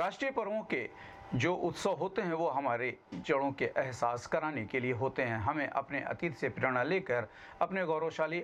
राष्ट्रीय पर्वों के जो उत्सव होते हैं वो हमारे जड़ों के एहसास कराने के लिए होते हैं हमें अपने अतीत से प्रेरणा लेकर अपने गौरवशाली